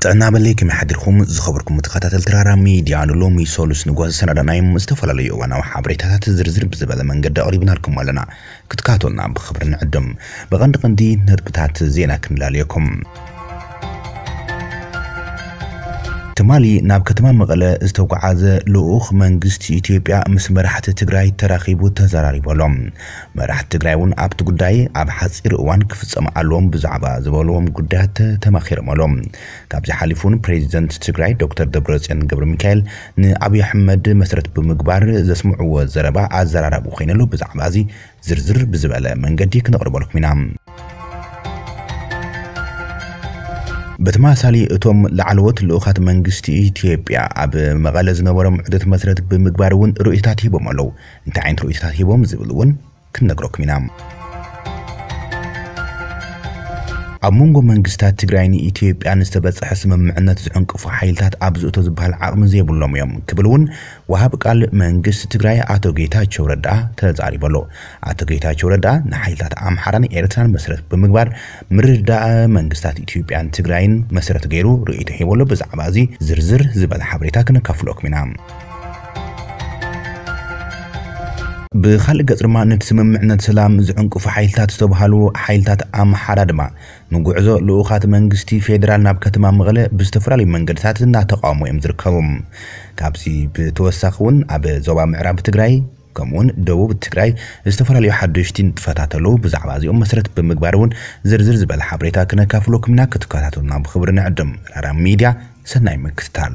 تنها بلی که محدود خوب ز خبر کم متقاعد الترارمی دیانلو میسالوس نگواز سنادا نیم استفاده لیو و نو حبریت هات زرزر بذبل من گرده آری بنار کم ولنا کتکاتون نام خبر نعدم بگند قندی نرپت هات زینا کنلا لیکم. ትማሊ ናብ ከተማ መቐለ ዝተጓዓዘ ልኡኽ መንግስቲ ኢትዮጵያ ምስ መራሕቲ ትግራይ ተራኺቡ ተዘራሪቡ ኣሎም መራሕቲ ትግራይ እውን ኣብቲ ጉዳይ ኣብ ሓፂር እዋን ክፍፀም ኣለዎም ብዛዕባ ዝበልዎም ጉዳያት ተማኺሮም ኣሎም ካብዚ ሓሊፉ እውን ፕሬዚደንት ትግራይ ዶክተር ደብረፅዮን ገብረ ሚካኤል ንኣብዪ ኣሕመድ መሰረት ብምግባር ዘስምዕዎ ዘረባ ኣዘራረቡ ኮይነሉ ብዛዕባ እዚ ዝርዝር ብዝበለ መንገዲ ክነቕርበልኩም ኢና ብተመሳሳሊ እቶም ላዕለዎት ልኡኻት መንግስቲ ኢትዮጵያ ኣብ መቐለ ዝነበሮም ዑደት መስረት ብምግባር እውን ርእይታት ሂቦም ኣለው እንታይ ዓይነት ርእይታት ሂቦም ዝብል እውን ክንነግረኩም ኢና ኣብ መንጎ መንግስታት ትግራይ ንኢትዮጵያን ዝተበፅሐ ስምምዕነት ዝዕንቅፉ ሓይልታት ኣብ ዝእቶ ዝበሃል ዓቕሚ ዘይብሎም እዮም ክብል እውን ወሃብ ቃል መንግስቲ ትግራይ ኣቶ ጌታቸው ረዳ ተዛሪበሎ ኣቶ ጌታቸው ረዳ ንሓይልታት ኣምሓራን ኤርትራን መሰረት ብምግባር ምርዳእ መንግስታት ኢትዮጵያን ትግራይን መሰረት ገይሩ ርእቶ ሂበሎ ብዛዕባ እዚ ዝርዝር ዝበለ ሓበሬታ ክንካፍለኩም ኢና ብካልእ ገፅ ድማ ነቲ ስምምዕነት ሰላም ዝዕንቅፉ ሓይልታት ዝተባሃሉ ሓይልታት ኣምሓራ ድማ ንጉዕዞ ልኡኻት መንግስቲ ፌደራል ናብ ከተማ መቐለ ብዝተፈላለዩ መንገድታት እናተቃወሙ እዮም ዝርከቡ ካብዚ ብተወሳኺ እውን ኣብ ዞባ ምዕራብ ትግራይ ከምኡ ውን ደቡብ ትግራይ ዝተፈላለዩ ሓደሽቲ ንጥፈታተሉ ብዛዕባ እዚኦም መሰረት ብምግባር እውን ዝርዝር ዝበለ ሓበሬታ ክነካፍለኩምና ክትከታተሉና ብክብሪ ንዕድም ራራ ሚድያ ሰናይ ምክትታል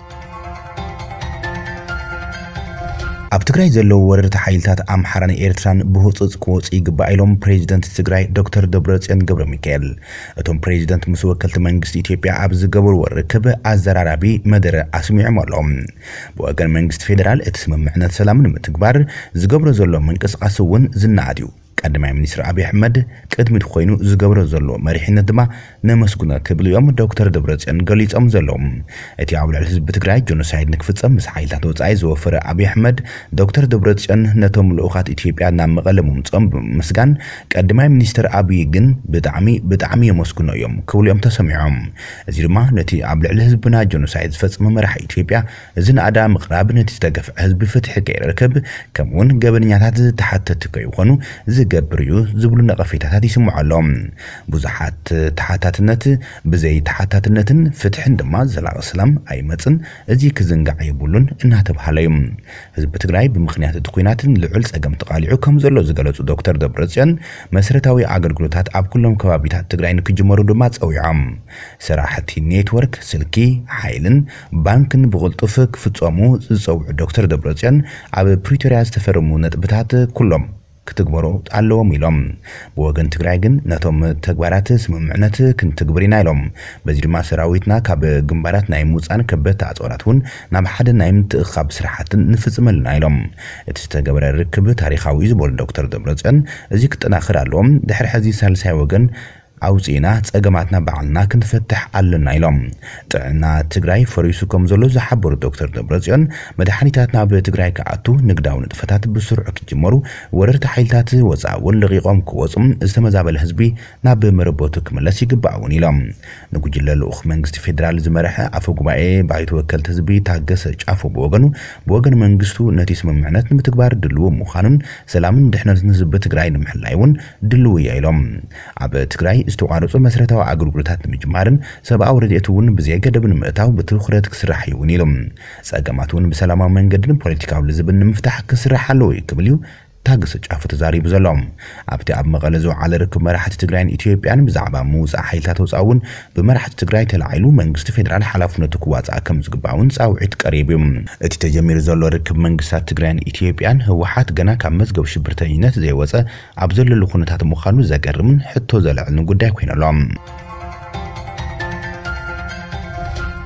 ኣብ ትግራይ ዘለዉ ወረርቲ ሓይልታት ኣምሓራን ኤርትራን ብህፁፅ ክወፅ ይግባእ ኢሎም ፕሬዚደንት ትግራይ ዶክተር ደብረፅዮን ገብረ ሚካኤል እቶም ፕሬዚደንት ምስ ወከልቲ መንግስቲ ኢትዮጵያ ኣብ ዝገበርዎ ርክብ ኣዘራራቢ መደረ ኣስሚዖም ኣሎም ብወገን መንግስቲ ፌደራል እቲ ስምምዕነት ሰላም ንምትግባር ዝገብሮ ዘሎ ምንቅስቃስ እውን ዝነኣት እዩ ቀዳማይ ሚኒስትር ኣብዪ ኣሕመድ ቅድሚት ኮይኑ ዝገብሮ ዘሎ መሪሕነት ድማ ነመስግኖ ክብል እዮም ዶክተር ደብረፅዮን ገሊፆም ዘለዉ እቲ ኣብ ልዕሊ ህዝቢ ትግራይ ጆኖሳይድ ንክፍፀም ምስ ሓይልታት ወፃኢ ዝወፈረ ኣብዪ ኣሕመድ ዶክተር ደብረፅዮን ነቶም ልኡኻት ኢትዮጵያ ናብ መቐለ ምምፆም ብምስጋን ቀዳማይ ሚኒስትር ኣብዪ ግን ብጣዕሚ ብጣዕሚ የመስግኖ እዮም ክብሉ እዮም ተሰሚዖም እዚ ድማ ነቲ ኣብ ልዕሊ ህዝብና ጆኖሳይድ ዝፈፅመ መራሒ ኢትዮጵያ እዚ ንኣዳ ምቕራብ ነቲ ዝተገፍዐ ህዝቢ ፍትሒ ከይረክብ ከምኡውን ገበነኛታት ተሓተቲ ከይኮኑ ዝገ ክገብር እዩ ዝብሉ ነቐፌታታት ይስምዑ ኣሎም ብዙሓት ተሓታትነት ብዘይ ተሓታትነትን ፍትሕን ድማ ዘላቕ ሰላም ኣይመፅን እዚ ክዝንጋዕ የብሉን እናተባሃለ እዩ ህዝቢ ትግራይ ብምክንያት እቲ ኩናትን ልዑል ፀገም ተቃሊዑ ከም ዘሎ ዝገለፁ ዶክተር ደብረፅዮን መሰረታዊ ኣገልግሎታት ኣብ ኩሎም ከባቢታት ትግራይ ንክጅመሩ ድማ ፀዊዖም ስራሕቲ ኔትወርክ ስልኪ ሓይልን ባንክን ብቕልጡፍ ክፍፀሙ ዝፀውዑ ዶክተር ደብረፅዮን ኣብ ፕሪቶርያ ዝተፈረሙ ነጥብታት ኩሎም ክትግበሮ ኣለዎም ኢሎም ብወገን ትግራይ ግን ነቶም ተግባራት ስምምዕነት ክንትግብር ኢና ኢሎም በዚ ድማ ሰራዊትና ካብ ግንባራት ናይ ምውፃን ከበድቲ ኣፅዋራት እውን ናብ ሓደ ናይ ምትእኻብ ስራሓትን ንፍፅመልና ኢሎም እቲ ዝተገበረ ርክብ ታሪካዊ ዝበሉ ዶክተር ደብረፅዮን እዚ ክጠናኽር ኣለዎም ድሕሪ ሕዚ ሳልሳይ ወገን ኣውፂኢና ፀገማትና ባዕልና ክንፈትሕ ኣለና ኢሎም ጥዕና ትግራይ ፈሪሱ ከም ዘሎ ዝሓበሩ ዶክተር ደብረፅዮን መድሓኒታት ናብ ትግራይ ክኣቱ ንግዳዊ ንጥፈታት ብስርዑ ክጅመሩ ወረርቲ ሓይልታት ወፃእ እውን ልቂቖም ክወፁም ዝተመዛበለ ህዝቢ ናብ መረበቱ ክምለስ ይግባእ እውን ኢሎም ንጉጅለ ልኡኽ መንግስቲ ፌደራል ዝመርሐ ኣፈ ጉባኤ ባይተ ወከልቲ ህዝቢ ታገሰ ጫፎ ብወገኑ ብወገን መንግስቱ ነቲ ስምምዕነት ንምትግባር ድልው ምዃኑን ሰላምን ድሕነትን ህዝቢ ትግራይ ንምሕላይ እውን ድልው እያ ኢሎም ኣብ ትግራይ ዝተቋረፁ መሰረታዊ ኣገልግሎታት ንምጅማርን ሰብኣዊ ረድኤት እውን ብዘይ ገደብ ንምእታው ብትኩረት ክስራሕ እውን ኢሎም ፀገማት እውን ብሰላማዊ መንገድን ፖለቲካዊ ልዝብን ንምፍታሕ ክስራሕ ኣለዎ እዩ ክብል እዩ ታግስ ጫፉ ተዛሪቡ ዘሎ ኣብቲ ኣብ መቐለ ዝውዓለ ርክብ መራሕቲ ትግራይን ኢትዮጵያን ብዛዕባ ምውፃእ ሓይልታት ወፃኢ እውን ብመራሕቲ ትግራይ ተላዒሉ መንግስቲ ፌደራል ሓላፍነቱ ክዋፅእ ከም ዝግባእ እውን ፃውዒት ቀሪቡ እዩ እቲ ተጀሚሩ ዘሎ ርክብ መንግስታት ትግራይን ኢትዮጵያን ህወሓት ገና ካብ መዝገብ ሽብርተኝነት ዘይወፀ ኣብ ዘለሉ ኩነታት ምዃኑ ዘገርምን ሕቶ ዘለዕልን ጉዳይ ኮይነሎም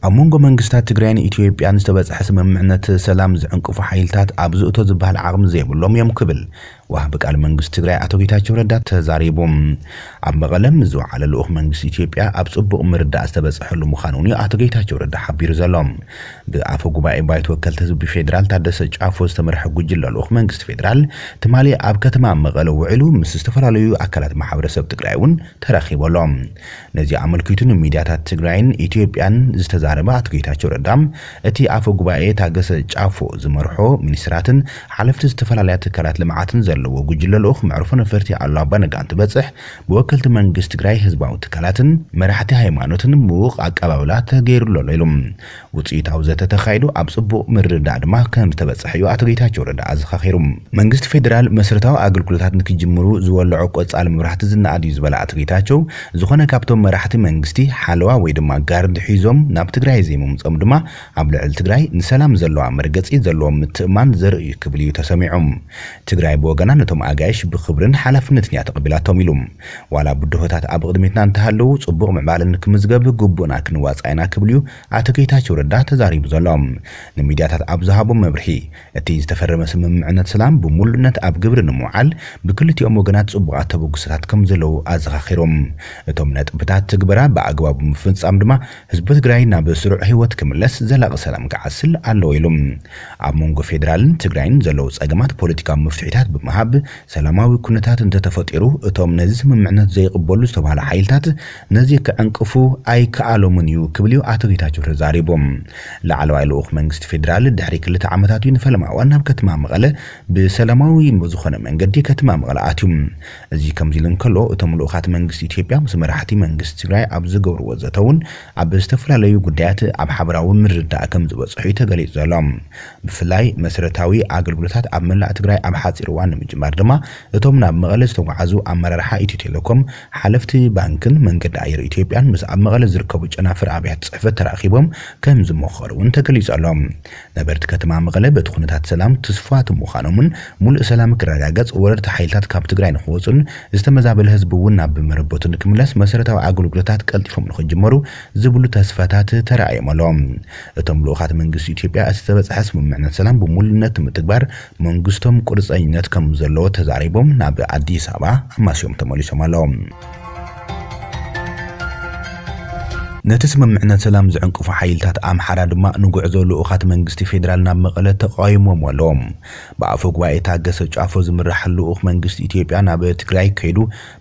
أمونغو منغستات تغريان إتيوبيا نستبز حسم ممعنة سلام زعنقف حيلتات أبزو أتوز بها العغم يوم كبل ዋህ ብቃል መንግስት ትግራይ አቶ ጌታቸው ረዳ ተዛሪቦም ኣብ መቐለም ዝውዕለ ልኡኽ መንግስቲ ኢትዮጵያ ኣብ ፅቡቕ ምርዳእ ዝተበፅሐሉ ምዃኑ እውን ኣቶ ጌታቸው ረዳ ሓቢሩ ዘሎም ብኣፈ ጉባኤ ባይተ ወከልቲ ህዝቢ ፌደራል ታደሰ ጫፎ ዝተመርሐ ጉጅለ ልኡኽ መንግስቲ ፌደራል ትማሊ ኣብ ከተማ መቐለ ውዕሉ ምስ ዝተፈላለዩ ኣካላት ማሕበረሰብ ትግራይ እውን ተረኺቡ ነዚ ኣመልኪቱ ንሚድያታት ትግራይን ኢትዮጵያን ዝተዛረበ ኣቶ ጌታቸው ረዳ እቲ ኣፈ ጉባኤ ታገሰ ጫፎ ዝመርሖ ሚኒስትራትን ሓለፍቲ ዝተፈላለያ ትካላት ልምዓትን ዘሎ ዘለዎ ጉጅለ ልኡኽ መዕርፎ ነፈርቲ ኣሎ ኣባ ነጋ እንትበፅሕ ብወከልቲ መንግስት ትግራይ ህዝባዊ ትካላትን መራሕቲ ሃይማኖትን ምዉቕ ኣቀባብላ ተገይሩሎ ኢሉ ውፅኢታዊ ዘተ ተኻይዱ ኣብ ፅቡቅ ምርድዳእ ድማ ከም ዝተበፅሐ እዩ ኣቶ ጌታቸው ረዳ ኣዘኻኺሩ መንግስቲ ፌደራል መሰረታዊ ኣገልግሎታት ንክጅምሩ ዝወልዖ ቆፃል መብራህቲ ዝነኣድ እዩ ዝበላ ኣቶ ጌታቸው ዝኾነ ካብቶም መራሕቲ መንግስቲ ሓለዋ ወይ ድማ ጋርዲ ሒዞም ናብ ትግራይ ዘይምምፆም ድማ ኣብ ልዕሊ ትግራይ ንሰላም ዘለዋ መርገፂ ዘለዎም ምትእማን ዘርኢ ክብል እዩ ተሰሚዖም ትግራይ ብወገና ኣቦና ነቶም ኣጋይሽ ብክብርን ሓላፍነትን እያ ተቐቢላቶም ኢሉ ዋላ ብድሆታት ኣብ ቅድሜትና እንተሃለዉ ፅቡቕ ምዕባልን ክምዝገብ ግቡእና ክንዋፃ ኢና ክብል እዩ ኣቶ ጌታቸው ረዳ ተዛሪቡ ዘሎም ንሚድያታት ኣብ ዝሃቦም መብርሒ እቲ ዝተፈረመ ስምምዕነት ሰላም ብሙሉነት ኣብ ግብሪ ንምውዓል ብክልቲኦም ወገናት ፅቡቓት ተበግሶታት ከም ዘለዉ ኣዘኻኺሮም እቶም ነጥብታት ትግበራ ብኣግባቡ ምፍፃም ድማ ህዝቢ ትግራይ ናብ ስሩዕ ህይወት ክምለስ ዘላቒ ሰላም ክዓስል ኣለዎ ኢሉ ኣብ መንጎ ፌደራልን ትግራይን ዘለዉ ፀገማት ፖለቲካዊ መፍትሒታት ብምሃብ ኣብ ሰላማዊ ኩነታት እንተተፈጢሩ እቶም ነዚ ስምምዕነት ዘይቕበሉ ዝተባሃለ ሓይልታት ነዚ ክዕንቅፉ ኣይከኣሎምን እዩ ክብል ዩ ኣቶ ጌታቸው ተዛሪቦም ላዕለዋይ ልኡኽ መንግስቲ ፌደራል ድሕሪ ክልተ ዓመታት እዩ ንፈለማ እዋን ናብ ከተማ መቐለ ብሰላማዊ ዝኾነ መንገዲ ከተማ መቐለ ኣትዩ እዚ ከምዚ ኢሉ እንከሎ እቶም ልኡኻት መንግስቲ ኢትዮጵያ ምስ መራሕቲ መንግስቲ ትግራይ ኣብ ዝገብርዎ ዘተውን ኣብ ዝተፈላለዩ ጉዳያት ኣብ ሓበራዊ ምርዳእ ከም ዝበፅሑ እዩ ተገሊጹ ዘሎ ብፍላይ መሰረታዊ ኣገልግሎታት ኣብ መላእ ትግራይ ኣብ ሓፂር እዋን ምጅማር ድማ እቶም ናብ መቐለ ዝተጓዓዙ ኣመራርሓ ኢትዮ ቴሌኮም ሓለፍቲ ባንክን መንገዲ ኣየር ኢትዮጵያን ምስ ኣብ መቐለ ዝርከቡ ጨናፍር ኣብያት ፅሕፈት ተራኺቦም ከም ዝመኸሩ እውን ተገሊጹ ኣሎም ነበርቲ ከተማ መቐለ በቲ ኩነታት ሰላም ትስፋት ምዃኖምን ሙሉእ ሰላም ክረጋገጽ ወረርቲ ሓይልታት ካብ ትግራይ ንክወፁን ዝተመዛበለ ህዝቢ እውን ናብ ብመረቦት ንክምለስ መሰረታዊ ኣገልግሎታት ቀልጢፎም ንክጅመሩ ዝብሉ ተስፋታት ተረኣዮም ኣሎም እቶም ልኡኻት መንግስቲ ኢትዮጵያ እቲ ዝተበፅሐ ስምምዕነት ሰላም ብምሉነት ምትግባር መንግስቶም ቁርፀኝነት ከም ዘለዎ ተዛሪቦም ናብ ኣዲስ ኣበባ ኣማስዮም ተመሊሶም ኣለዎም ነቲ ስምምዕነት ሰላም ዝዕንቅፉ ሓይልታት ኣምሓራ ድማ ንጉዕዞ ልኡኻት መንግስቲ ፌደራል ናብ መቐለ ተቃይሞም ኣለዎም ብኣፈ ጉባኤ ታገሰ ጫፎ ዝምራሕ ልኡኽ መንግስቲ ኢትዮጵያ ናብ ትግራይ ከይዱ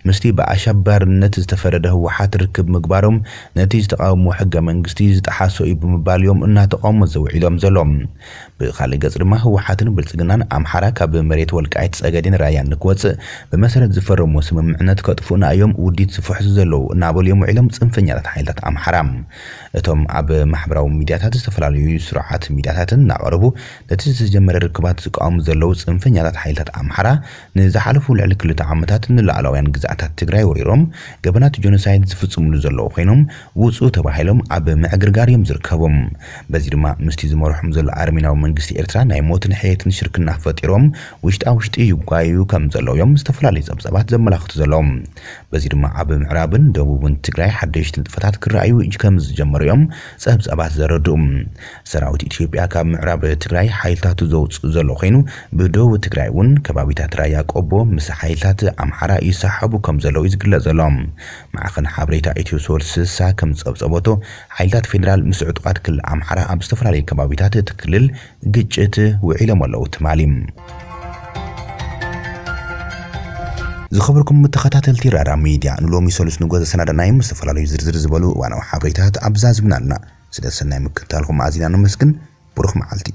ምስቲ ብኣሸባርነት ዝተፈረደ ህወሓት ርክብ ምግባሮም ነቲ ዝተቃወሙ ሕገ መንግስቲ ዝጠሓሶ እዩ ብምባል እዮም እናተቃውሞ ዘውዒሎም ዘሎም ብካልእ ገጽ ድማ ህወሓትን ብልፅግናን ኣምሓራ ካብ መሬት ወልቃይት ፀገድን ራያን ንክወፅእ ብመሰረት ዝፈረሞ ስምምዕነት ከጥፍኡና እዮም ውዲት ዝፍሕሱ ዘለዉ እናበሉ እዮም ውዒሎም ፅንፈኛታት ሓይልታት ኣምሓራ ሓራም እቶም ኣብ ማሕበራዊ ሚድያታት ዝተፈላለዩ ስርዓት ሚድያታትን እናቐረቡ ነቲ ዝተጀመረ ርክባት ዝቃወሙ ዘለዉ ፅንፈኛታት ሓይልታት ኣምሓራ ንዝሓለፉ ልዕሊ ክልተ ዓመታት ንላዕለውያን ግዛኣታት ትግራይ ወሪሮም ገበናት ጆኖሳይድ ዝፍፅምሉ ዘለዉ ኮይኖም ውፁ ተባሂሎም ኣብ ምዕግርጋር እዮም ዝርከቦም በዚ ድማ ምስቲ ዝመርሖም ዘሎ ኣርሜናዊ መንግስቲ ኤርትራ ናይ ሞትን ሕየትን ሽርክና ፈጢሮም ውሽጣ ውሽጢ ይጓዩ ከም ዘለዉ እዮም ዝተፈላለዩ ፀብፀባት ዘመላኽቱ ዘለዎም በዚ ድማ ኣብ ምዕራብን ደቡብን ትግራይ ሓደሽቲ ንጥፈታት ክረኣዩ ውእጅ ከም ዝጀመሩ እዮም ጸብጻባት ዘረድኡ ሰራዊት ኢትዮጵያ ካብ ምዕራብ ትግራይ ሓይልታት ዘውፅእ ዘሎ ኮይኑ ብደቡብ ትግራይ እውን ከባቢታት ራያ ቆቦ ምስ ሓይልታት ኣምሓራ ይሰሓቡ ከም ዘለው እዩ ዝግለፅ ዘሎ ማዕኸን ሓበሬታ ኢትዮ ሶልስሳ ከም ዝፀብፀበቶ ሓይልታት ፌደራል ምስ ዕጡቃት ክልል ኣምሓራ ኣብ ዝተፈላለዩ ከባቢታት ትክልል ግጭት ውዒሎም ኣለው ትማሊም ዝኸበርኩም ተኸታተልቲ ረዳ ሚድያ ንሎሚ ሰሉስ ንጎ ዘሰናዳናዮም ዝተፈላለዩ ዝርዝር ዝበሉ እዋናዊ ሓበሬታት ኣብዛ ዝብና ኣለና ስለ ሰናይ ምክትታልኩም ኣዚና ንመስግን ብሩኽ መዓልቲ